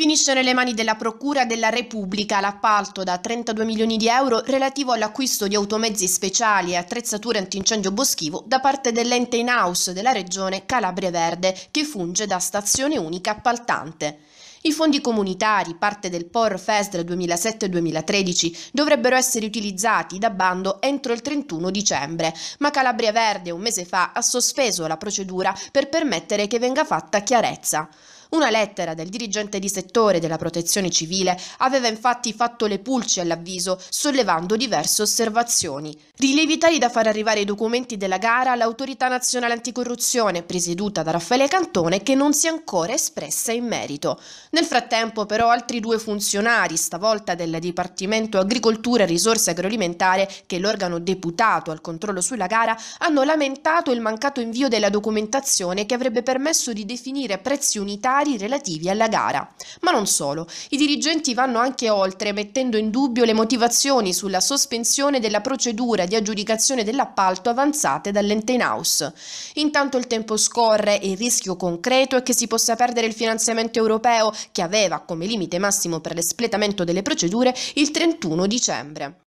Finisce nelle mani della Procura della Repubblica l'appalto da 32 milioni di euro relativo all'acquisto di automezzi speciali e attrezzature antincendio boschivo da parte dell'ente in house della regione Calabria Verde, che funge da stazione unica appaltante. I fondi comunitari, parte del POR Fest del 2007-2013, dovrebbero essere utilizzati da bando entro il 31 dicembre, ma Calabria Verde un mese fa ha sospeso la procedura per permettere che venga fatta chiarezza. Una lettera del dirigente di settore della protezione civile aveva infatti fatto le pulci all'avviso, sollevando diverse osservazioni. Rilievi tali da far arrivare i documenti della gara all'autorità nazionale anticorruzione, presieduta da Raffaele Cantone, che non si è ancora espressa in merito. Nel frattempo però altri due funzionari, stavolta del Dipartimento Agricoltura e Risorse Agroalimentare, che è l'organo deputato al controllo sulla gara, hanno lamentato il mancato invio della documentazione che avrebbe permesso di definire prezzi unitari relativi alla gara. Ma non solo, i dirigenti vanno anche oltre mettendo in dubbio le motivazioni sulla sospensione della procedura di aggiudicazione dell'appalto avanzate dall'ente in house. Intanto il tempo scorre e il rischio concreto è che si possa perdere il finanziamento europeo che aveva come limite massimo per l'espletamento delle procedure il 31 dicembre.